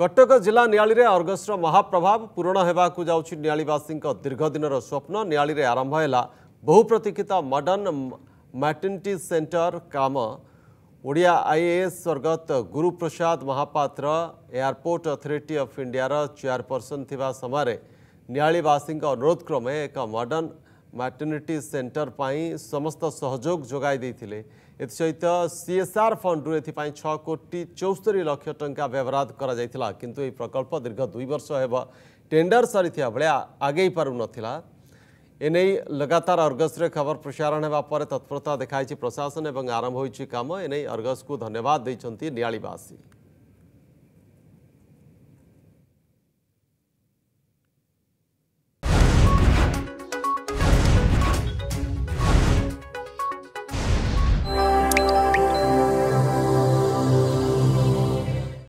কটক জিলা নিয়ালেৰে অৰগসৰ মহাপ্ৰভাৱ পূৰ্ণ হেবাକୁ যাওচ নিয়ালেবাসীৰ দীৰ্ঘদিনৰ সপোন নিয়ালেৰে আৰম্ভ হলা বহুপ্ৰতীকিতা মডৰ্ণ মাৰ্টিনিটি سنটাৰ কামা ওড়িয়া আইএছ স্বৰ্গত Guru Prasad Mahapatra airport authority of ইণ্ডিয়াৰ চিয়ৰপৰ্সন থিবা সময়ৰে নিয়ালেবাসীৰ অনুৰোধক্ৰমে এক মডৰ্ণ म्याटर्निटी सेन्टर पाई समस्त सहयोग जोगेँले एसहित सिएसआर फण्डु एपी छोटी चौस्तरी लक्ष टा व्यवराद गरी किंतु यो प्रकल्प दीर्घ दुई वर्ष हेर् टेन्डर सरिया भेला आगै पाउन एनै लगातार रे खबर प्रसारण हु तत्परता देखाइछ प्रशासन एरम्भी काम अर्गस को धन्यवाद दिन्छ बासी